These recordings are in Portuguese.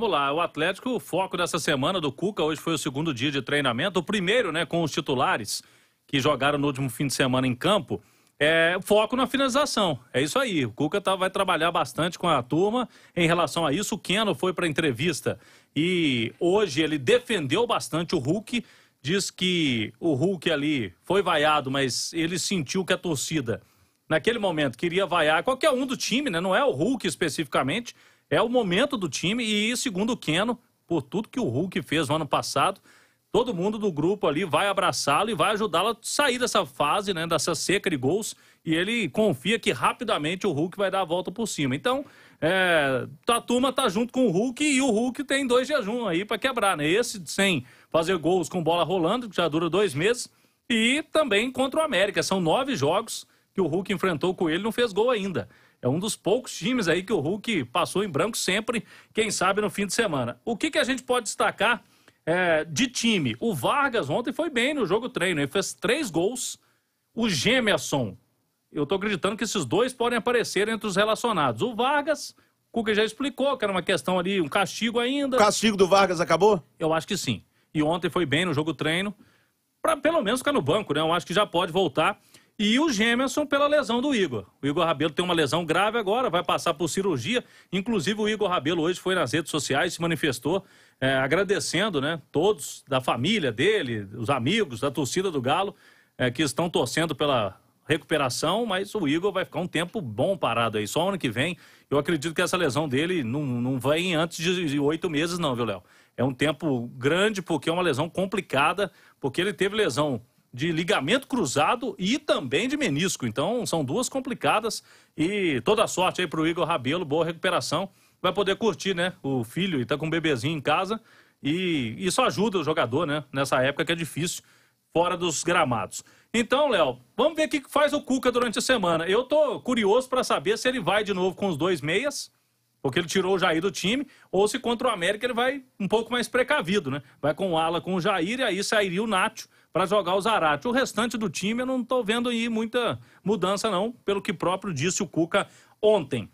Vamos lá, o Atlético, o foco dessa semana do Cuca, hoje foi o segundo dia de treinamento, o primeiro, né, com os titulares que jogaram no último fim de semana em campo, é foco na finalização, é isso aí, o Cuca tá, vai trabalhar bastante com a turma em relação a isso, o Keno foi para entrevista e hoje ele defendeu bastante o Hulk, diz que o Hulk ali foi vaiado, mas ele sentiu que a torcida, naquele momento, queria vaiar qualquer um do time, né, não é o Hulk especificamente, é o momento do time e, segundo o Keno, por tudo que o Hulk fez no ano passado, todo mundo do grupo ali vai abraçá-lo e vai ajudá-lo a sair dessa fase, né, dessa seca de gols, e ele confia que rapidamente o Hulk vai dar a volta por cima. Então, é, a turma tá junto com o Hulk e o Hulk tem dois jejum aí para quebrar, né? Esse sem fazer gols com bola rolando, que já dura dois meses, e também contra o América. São nove jogos que o Hulk enfrentou com ele, não fez gol ainda. É um dos poucos times aí que o Hulk passou em branco sempre, quem sabe no fim de semana. O que, que a gente pode destacar é, de time? O Vargas ontem foi bem no jogo treino, ele fez três gols. O Gemerson, eu estou acreditando que esses dois podem aparecer entre os relacionados. O Vargas, o Cuca já explicou que era uma questão ali, um castigo ainda. O castigo do Vargas acabou? Eu acho que sim. E ontem foi bem no jogo treino, para pelo menos ficar no banco, né? Eu acho que já pode voltar. E o Gemerson pela lesão do Igor. O Igor Rabelo tem uma lesão grave agora, vai passar por cirurgia. Inclusive, o Igor Rabelo hoje foi nas redes sociais, se manifestou é, agradecendo né, todos da família dele, os amigos, da torcida do Galo, é, que estão torcendo pela recuperação, mas o Igor vai ficar um tempo bom parado aí, só ano que vem. Eu acredito que essa lesão dele não, não vem antes de oito meses, não, viu, Léo? É um tempo grande, porque é uma lesão complicada, porque ele teve lesão de ligamento cruzado e também de menisco. Então, são duas complicadas. E toda sorte aí para o Igor Rabelo, boa recuperação. Vai poder curtir, né? O filho está com um bebezinho em casa. E isso ajuda o jogador, né? Nessa época que é difícil, fora dos gramados. Então, Léo, vamos ver o que faz o Cuca durante a semana. Eu tô curioso para saber se ele vai de novo com os dois meias, porque ele tirou o Jair do time, ou se contra o América ele vai um pouco mais precavido, né? Vai com o Ala, com o Jair, e aí sairia o Nacho para jogar o Zarate. O restante do time eu não estou vendo aí muita mudança, não, pelo que próprio disse o Cuca ontem.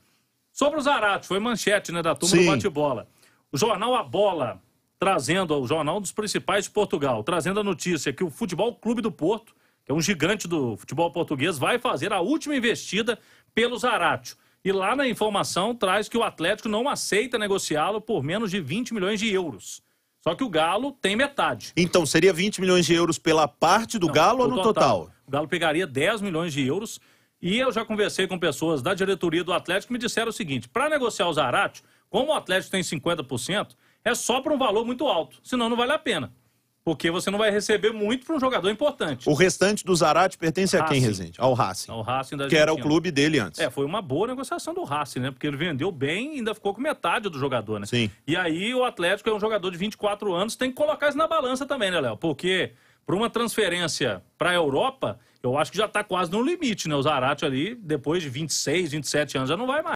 Sobre o Zarate, foi manchete né, da turma Sim. do bate-bola. O jornal A Bola, trazendo, o jornal dos principais de Portugal, trazendo a notícia que o Futebol Clube do Porto, que é um gigante do futebol português, vai fazer a última investida pelo Zarate. E lá na informação traz que o Atlético não aceita negociá-lo por menos de 20 milhões de euros. Só que o Galo tem metade. Então, seria 20 milhões de euros pela parte do Não, Galo ou no total? total? O Galo pegaria 10 milhões de euros. E eu já conversei com pessoas da diretoria do Atlético que me disseram o seguinte: para negociar o Zarate, como o Atlético tem 50%, é só para um valor muito alto, senão não vale a pena porque você não vai receber muito para um jogador importante. O restante do Zarate pertence Racing. a quem, Rezende? Ao Racing. Ao Racing da Que era o clube dele antes. É, foi uma boa negociação do Racing, né? Porque ele vendeu bem e ainda ficou com metade do jogador, né? Sim. E aí o Atlético é um jogador de 24 anos, tem que colocar isso na balança também, né, Léo? Porque para uma transferência para a Europa, eu acho que já está quase no limite, né? O Zarate ali, depois de 26, 27 anos, já não vai mais.